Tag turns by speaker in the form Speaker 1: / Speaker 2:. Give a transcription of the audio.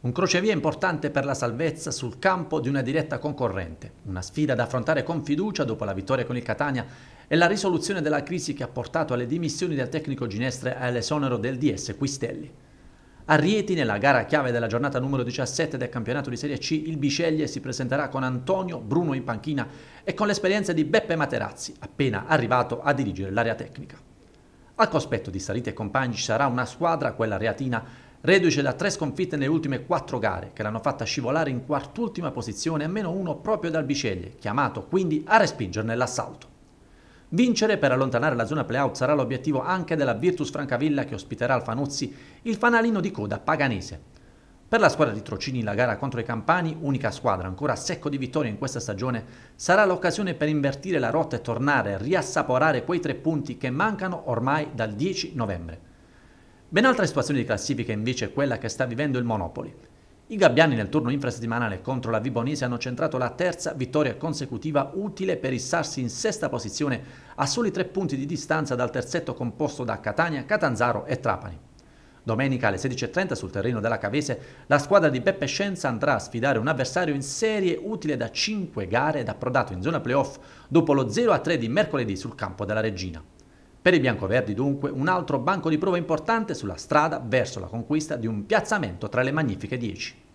Speaker 1: Un crocevia importante per la salvezza sul campo di una diretta concorrente, una sfida da affrontare con fiducia dopo la vittoria con il Catania e la risoluzione della crisi che ha portato alle dimissioni del tecnico Ginestre e all'esonero del DS Quistelli. A Rieti, nella gara chiave della giornata numero 17 del campionato di Serie C, il Biceglie si presenterà con Antonio Bruno in panchina e con l'esperienza di Beppe Materazzi, appena arrivato a dirigere l'area tecnica. Al cospetto di Salite e compagni ci sarà una squadra, quella reatina, reduce da tre sconfitte nelle ultime quattro gare, che l'hanno fatta scivolare in quart'ultima posizione a meno uno proprio dal Biceglie, chiamato quindi a respingerne l'assalto. Vincere per allontanare la zona playout sarà l'obiettivo anche della Virtus Francavilla che ospiterà al Fanuzzi il fanalino di coda paganese. Per la squadra di Trocini la gara contro i Campani, unica squadra ancora a secco di vittorie in questa stagione, sarà l'occasione per invertire la rotta e tornare a riassaporare quei tre punti che mancano ormai dal 10 novembre. Ben altra situazione di classifica invece è quella che sta vivendo il Monopoli. I gabbiani nel turno infrasettimanale contro la Vibonese hanno centrato la terza vittoria consecutiva utile per issarsi in sesta posizione a soli tre punti di distanza dal terzetto composto da Catania, Catanzaro e Trapani. Domenica alle 16.30 sul terreno della Cavese la squadra di Beppe Scienza andrà a sfidare un avversario in serie utile da 5 gare ed approdato in zona playoff dopo lo 0-3 di mercoledì sul campo della Regina. Per i biancoverdi dunque un altro banco di prova importante sulla strada verso la conquista di un piazzamento tra le magnifiche 10.